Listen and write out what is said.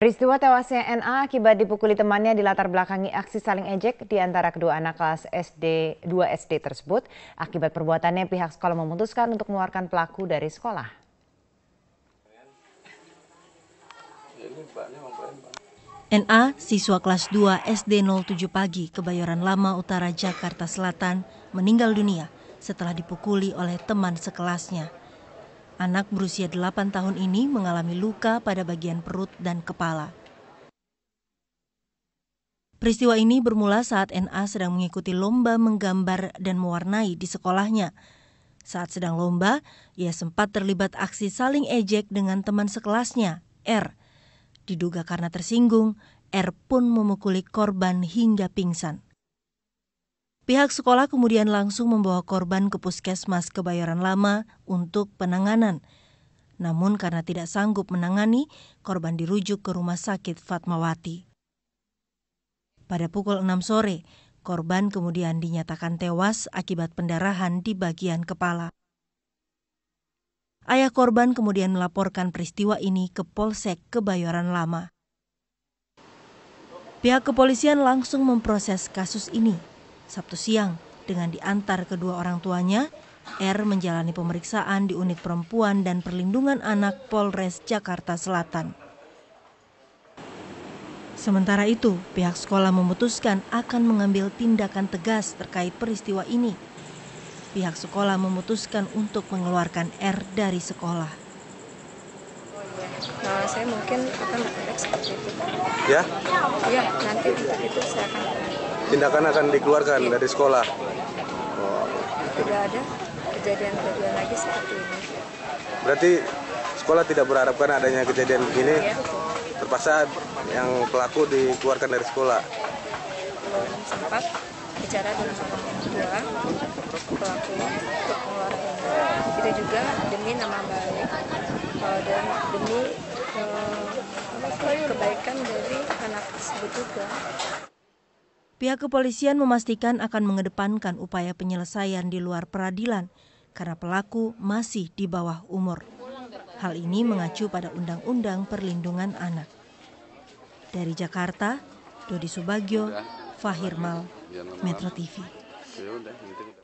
Peristiwa tewasnya NA akibat dipukuli temannya di latar belakangi aksi saling ejek di antara kedua anak kelas SD 2 SD tersebut. Akibat perbuatannya pihak sekolah memutuskan untuk mengeluarkan pelaku dari sekolah. NA, siswa kelas 2 SD 07 pagi Kebayoran Lama Utara Jakarta Selatan, meninggal dunia setelah dipukuli oleh teman sekelasnya. Anak berusia 8 tahun ini mengalami luka pada bagian perut dan kepala. Peristiwa ini bermula saat NA sedang mengikuti lomba menggambar dan mewarnai di sekolahnya. Saat sedang lomba, ia sempat terlibat aksi saling ejek dengan teman sekelasnya, R. Diduga karena tersinggung, R pun memukuli korban hingga pingsan. Pihak sekolah kemudian langsung membawa korban ke puskesmas Kebayoran Lama untuk penanganan. Namun karena tidak sanggup menangani, korban dirujuk ke rumah sakit Fatmawati. Pada pukul 6 sore, korban kemudian dinyatakan tewas akibat pendarahan di bagian kepala. Ayah korban kemudian melaporkan peristiwa ini ke Polsek Kebayoran Lama. Pihak kepolisian langsung memproses kasus ini Sabtu siang. Dengan diantar kedua orang tuanya, R menjalani pemeriksaan di Unit Perempuan dan Perlindungan Anak Polres Jakarta Selatan. Sementara itu, pihak sekolah memutuskan akan mengambil tindakan tegas terkait peristiwa ini. Pihak sekolah memutuskan untuk mengeluarkan R dari sekolah. Nah, saya mungkin akan seperti itu. Ya? Ya, nanti itu saya akan tindakan akan dikeluarkan dari sekolah. Tidak ada kejadian-kejadian lagi seperti ini. Berarti sekolah tidak berharapkan adanya kejadian begini. Ya, Terpaksa yang pelaku dikeluarkan dari sekolah. Belum sempat bicara dengan orang pelaku untuk mengeluarkan itu juga demi nama baik dan Pihak kepolisian memastikan akan mengedepankan upaya penyelesaian di luar peradilan karena pelaku masih di bawah umur. Hal ini mengacu pada Undang-Undang Perlindungan Anak. Dari Jakarta, Dodi Subagio, Fahirmal, ya, Metro TV. Ya